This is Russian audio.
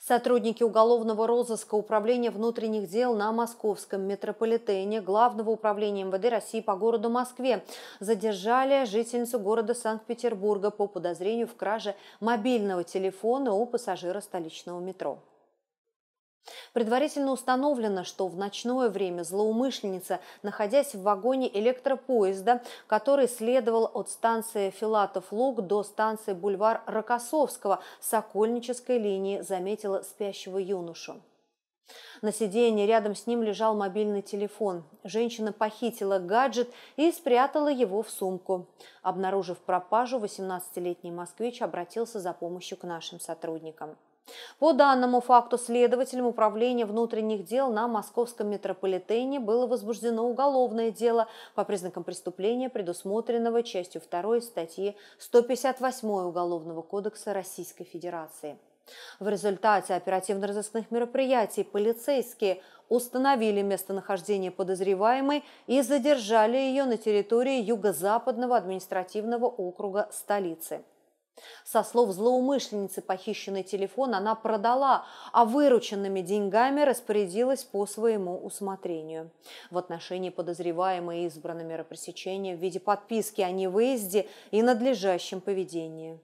Сотрудники уголовного розыска Управления внутренних дел на московском метрополитене Главного управления МВД России по городу Москве задержали жительницу города Санкт-Петербурга по подозрению в краже мобильного телефона у пассажира столичного метро. Предварительно установлено, что в ночное время злоумышленница, находясь в вагоне электропоезда, который следовал от станции Филатов-Луг до станции Бульвар Рокоссовского Сокольнической линии, заметила спящего юношу. На сиденье рядом с ним лежал мобильный телефон. Женщина похитила гаджет и спрятала его в сумку. Обнаружив пропажу, 18-летний москвич обратился за помощью к нашим сотрудникам. По данному факту следователем Управления внутренних дел на Московском метрополитене было возбуждено уголовное дело по признакам преступления, предусмотренного частью 2 статьи 158 Уголовного кодекса Российской Федерации. В результате оперативно-розыскных мероприятий полицейские установили местонахождение подозреваемой и задержали ее на территории Юго-Западного административного округа столицы. Со слов злоумышленницы похищенный телефон она продала, а вырученными деньгами распорядилась по своему усмотрению. В отношении подозреваемой избрана мера пресечения в виде подписки о невыезде и надлежащем поведении.